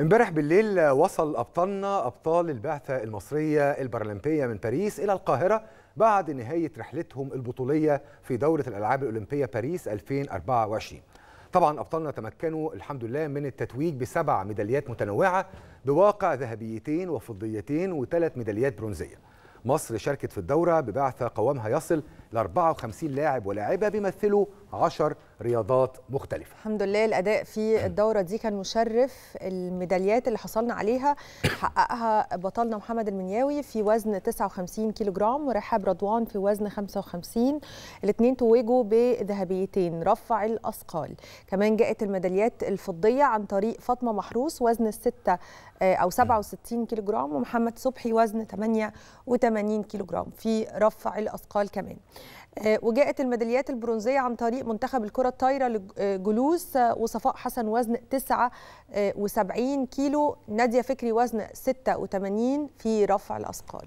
امبارح بالليل وصل ابطالنا ابطال البعثه المصريه البارالمبيه من باريس الى القاهره بعد نهايه رحلتهم البطوليه في دوره الالعاب الاولمبيه باريس 2024 طبعا ابطالنا تمكنوا الحمد لله من التتويج بسبع ميداليات متنوعه بواقع ذهبيتين وفضيتين وثلاث ميداليات برونزيه مصر شاركت في الدوره ببعثه قوامها يصل ل 54 لاعب ولاعبة بيمثلوا 10 رياضات مختلفة الحمد لله الأداء في الدورة دي كان مشرف الميداليات اللي حصلنا عليها حققها بطلنا محمد المنياوي في وزن 59 كيلوغرام ورحاب رضوان في وزن 55 الاثنين توجوا بذهبيتين رفع الأثقال كمان جاءت الميداليات الفضية عن طريق فاطمة محروس وزن 6 آه، أو 67 كيلوغرام ومحمد صبحي وزن 88 كيلوغرام في رفع الأثقال كمان آه، وجاءت الميداليات البرونزيه عن طريق منتخب الكره الطايره لجلوس آه، وصفاء حسن وزن 79 آه، كيلو ناديه فكري وزن 86 في رفع الاثقال